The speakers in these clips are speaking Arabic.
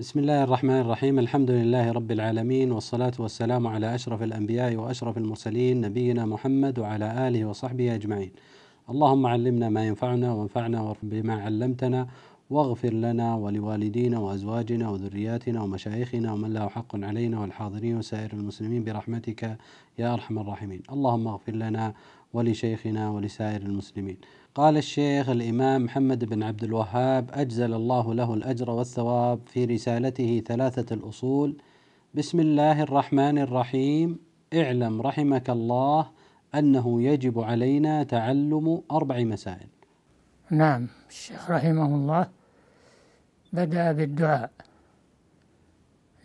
بسم الله الرحمن الرحيم الحمد لله رب العالمين والصلاة والسلام على أشرف الأنبياء وأشرف المرسلين نبينا محمد وعلى آله وصحبه أجمعين اللهم علمنا ما ينفعنا وانفعنا بما علمتنا واغفر لنا ولوالدينا وأزواجنا وذرياتنا ومشايخنا ومن له حق علينا والحاضرين وسائر المسلمين برحمتك يا أرحم الراحمين اللهم اغفر لنا ولشيخنا ولسائر المسلمين قال الشيخ الإمام محمد بن عبد الوهاب أجزل الله له الأجر والثواب في رسالته ثلاثة الأصول بسم الله الرحمن الرحيم اعلم رحمك الله أنه يجب علينا تعلم أربع مسائل نعم الشيخ رحمه الله بدأ بالدعاء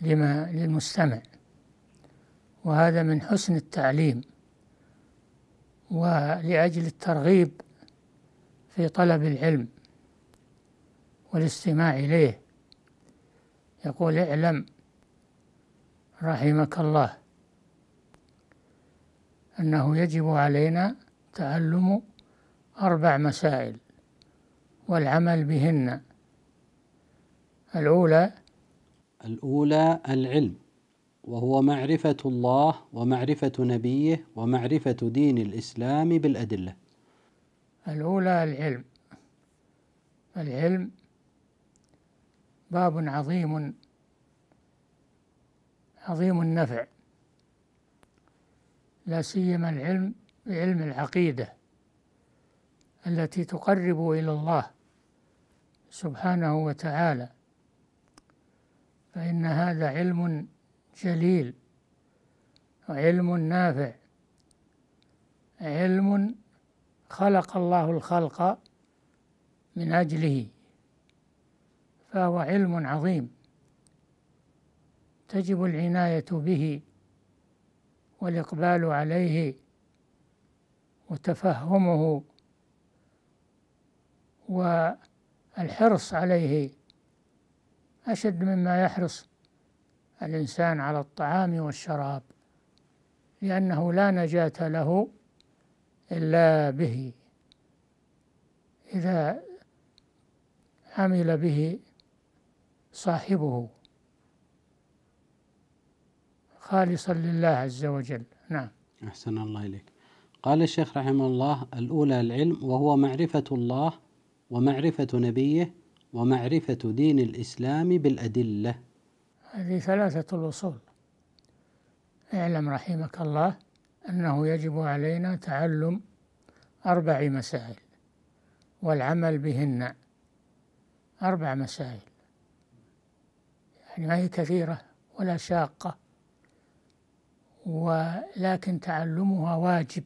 لما للمستمع وهذا من حسن التعليم ولأجل الترغيب في طلب العلم والاستماع إليه يقول اعلم رحمك الله أنه يجب علينا تعلم أربع مسائل والعمل بهن الأولى الأولى العلم وهو معرفة الله ومعرفة نبيه ومعرفة دين الإسلام بالأدلة الأولى العلم العلم باب عظيم عظيم النفع لا سيما العلم بعلم العقيدة التي تقرب إلى الله سبحانه وتعالى فإن هذا علم جليل وعلم نافع علم خلق الله الخلق من أجله فهو علم عظيم تجب العناية به والإقبال عليه وتفهمه والحرص عليه أشد مما يحرص الإنسان على الطعام والشراب لأنه لا نجاة له إلا به إذا عمل به صاحبه خالصا لله عز وجل نعم أحسن الله إليك قال الشيخ رحمه الله الأولى العلم وهو معرفة الله ومعرفة نبيه ومعرفة دين الإسلام بالأدلة هذه ثلاثة الأصول اعلم رحمك الله أنه يجب علينا تعلم أربع مسائل والعمل بهن أربع مسائل يعني ما هي كثيرة ولا شاقة ولكن تعلمها واجب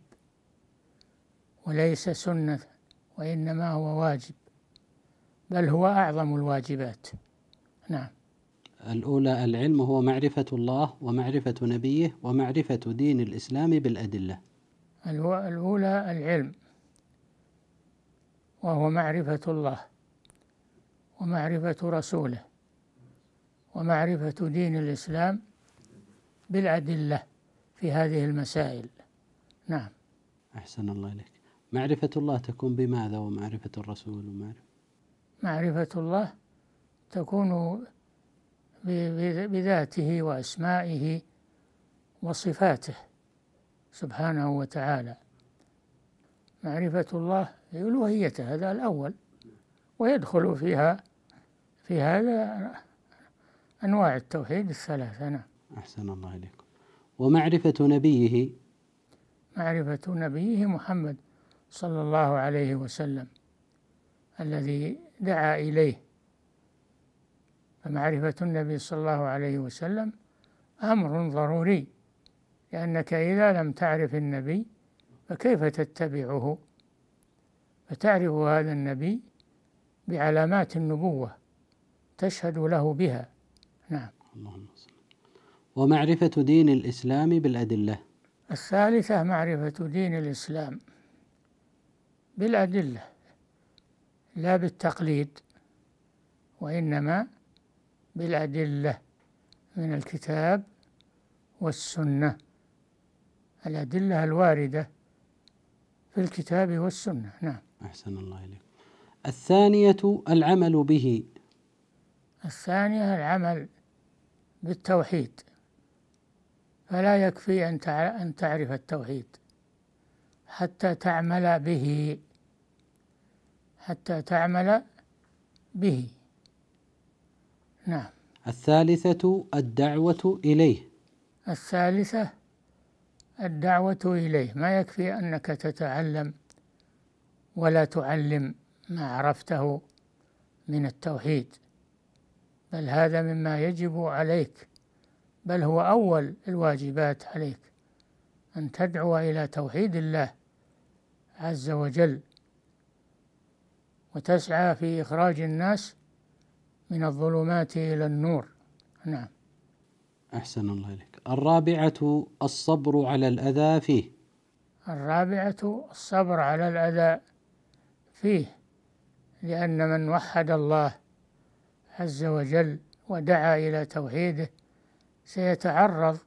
وليس سنة وإنما هو واجب بل هو أعظم الواجبات نعم الأولى العلم هو معرفة الله ومعرفة نبيه ومعرفة دين الإسلام بالأدلة الأولى العلم وهو معرفة الله ومعرفة رسوله ومعرفة دين الإسلام بالأدلة في هذه المسائل نعم أحسن الله إليك معرفة الله تكون بماذا ومعرفة الرسول ومعرفة معرفة الله تكون بذاته وأسمائه وصفاته سبحانه وتعالى معرفة الله بألوهيته هذا الأول ويدخل فيها في هذا أنواع التوحيد الثلاثة نعم أحسن الله إليكم ومعرفة نبيه معرفة نبيه محمد صلى الله عليه وسلم الذي دعا إليه فمعرفة النبي صلى الله عليه وسلم أمر ضروري لأنك إذا لم تعرف النبي فكيف تتبعه فتعرف هذا النبي بعلامات النبوة تشهد له بها نعم اللهم صل ومعرفة دين الإسلام بالأدلة الثالثة معرفة دين الإسلام بالأدلة لا بالتقليد وإنما بالأدلة من الكتاب والسنة الأدلة الواردة في الكتاب والسنة نعم أحسن الله إليك الثانية العمل به الثانية العمل بالتوحيد فلا يكفي أن تعرف التوحيد حتى تعمل به حتى تعمل به نعم الثالثة الدعوة إليه الثالثة الدعوة إليه ما يكفي أنك تتعلم ولا تعلم ما عرفته من التوحيد بل هذا مما يجب عليك بل هو أول الواجبات عليك أن تدعو إلى توحيد الله عز وجل وتسعى في إخراج الناس من الظلمات إلى النور نعم أحسن الله إليك الرابعة الصبر على الأذى فيه الرابعة الصبر على الأذى فيه لأن من وحد الله عز وجل ودعا إلى توحيده سيتعرض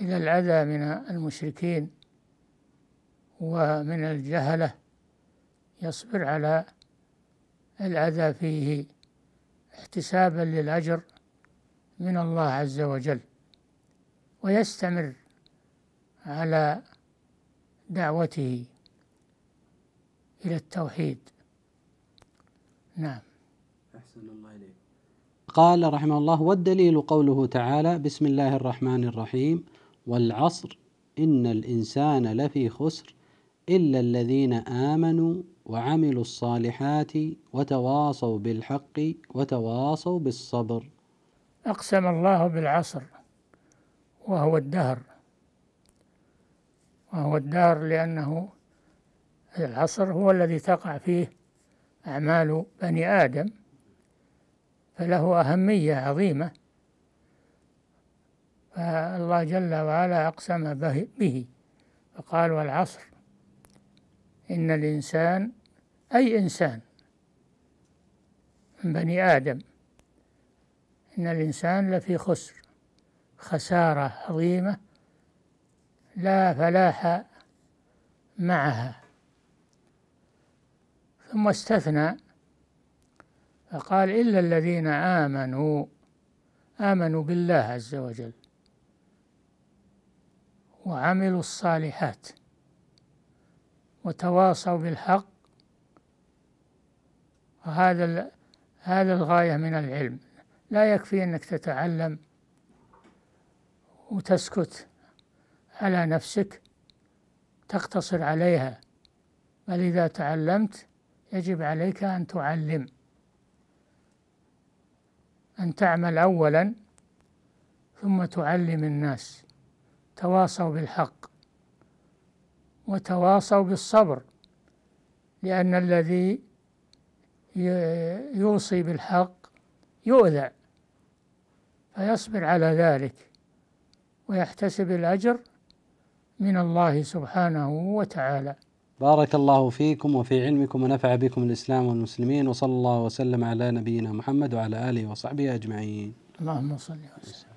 إلى الأذى من المشركين ومن الجهلة يصبر على العذى فيه احتسابا للأجر من الله عز وجل ويستمر على دعوته إلى التوحيد نعم أحسن الله إليك قال رحمه الله والدليل قوله تعالى بسم الله الرحمن الرحيم والعصر إن الإنسان لفي خسر إلا الذين آمنوا وعملوا الصالحات وتواصوا بالحق وتواصوا بالصبر أقسم الله بالعصر وهو الدهر وهو الدهر لأنه العصر هو الذي تقع فيه أعمال بني آدم فله أهمية عظيمة فالله جل وعلا أقسم به فقال والعصر إن الإنسان أي إنسان من بني آدم إن الإنسان لفي خسر خسارة عظيمة لا فلاح معها ثم استثنى فقال إلا الذين آمنوا آمنوا بالله عز وجل وعملوا الصالحات وتواصوا بالحق وهذا هذا الغاية من العلم لا يكفي أنك تتعلم وتسكت على نفسك تقتصر عليها بل إذا تعلمت يجب عليك أن تعلم أن تعمل أولا ثم تعلم الناس تواصوا بالحق وتواصوا بالصبر لأن الذي يوصي بالحق يؤذى فيصبر على ذلك ويحتسب الأجر من الله سبحانه وتعالى بارك الله فيكم وفي علمكم ونفع بكم الإسلام والمسلمين وصلى الله وسلم على نبينا محمد وعلى آله وصحبه أجمعين اللهم صل وسلم